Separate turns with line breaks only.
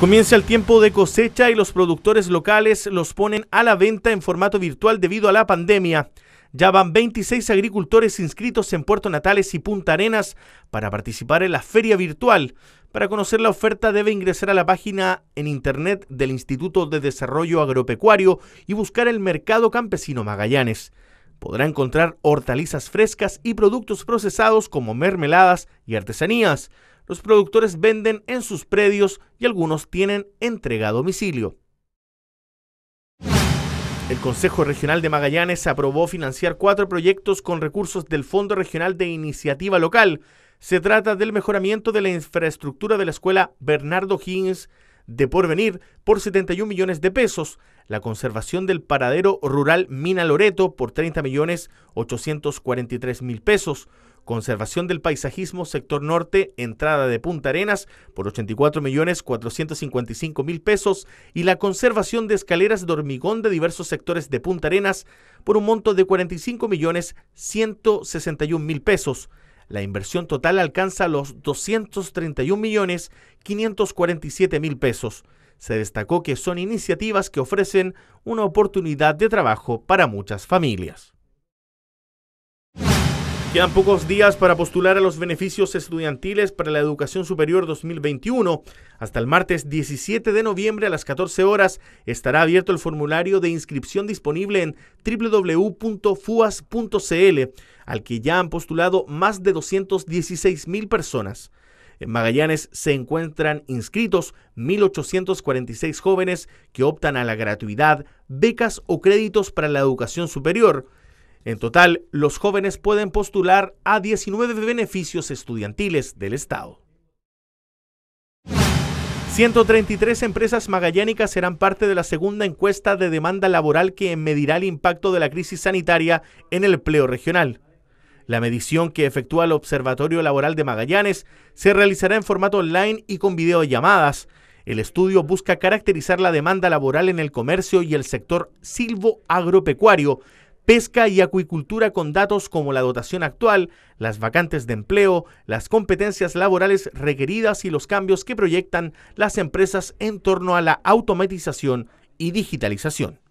Comienza el tiempo de cosecha y los productores locales los ponen a la venta en formato virtual debido a la pandemia. Ya van 26 agricultores inscritos en Puerto Natales y Punta Arenas para participar en la feria virtual. Para conocer la oferta debe ingresar a la página en internet del Instituto de Desarrollo Agropecuario y buscar el Mercado Campesino Magallanes. Podrá encontrar hortalizas frescas y productos procesados como mermeladas y artesanías los productores venden en sus predios y algunos tienen entrega a domicilio. El Consejo Regional de Magallanes aprobó financiar cuatro proyectos con recursos del Fondo Regional de Iniciativa Local. Se trata del mejoramiento de la infraestructura de la escuela Bernardo Higgins de Porvenir por 71 millones de pesos, la conservación del paradero rural Mina Loreto por 30 millones 843 mil pesos, conservación del paisajismo sector norte, entrada de Punta Arenas por 84 millones 455 mil pesos y la conservación de escaleras de hormigón de diversos sectores de Punta Arenas por un monto de 45 millones 161 mil pesos. La inversión total alcanza los 231 millones 547 mil pesos. Se destacó que son iniciativas que ofrecen una oportunidad de trabajo para muchas familias. Quedan pocos días para postular a los beneficios estudiantiles para la educación superior 2021. Hasta el martes 17 de noviembre a las 14 horas estará abierto el formulario de inscripción disponible en www.fuas.cl, al que ya han postulado más de 216 mil personas. En Magallanes se encuentran inscritos 1.846 jóvenes que optan a la gratuidad, becas o créditos para la educación superior. En total, los jóvenes pueden postular a 19 beneficios estudiantiles del Estado. 133 empresas magallánicas serán parte de la segunda encuesta de demanda laboral que medirá el impacto de la crisis sanitaria en el empleo regional. La medición que efectúa el Observatorio Laboral de Magallanes se realizará en formato online y con videollamadas. El estudio busca caracterizar la demanda laboral en el comercio y el sector silvo-agropecuario, pesca y acuicultura con datos como la dotación actual, las vacantes de empleo, las competencias laborales requeridas y los cambios que proyectan las empresas en torno a la automatización y digitalización.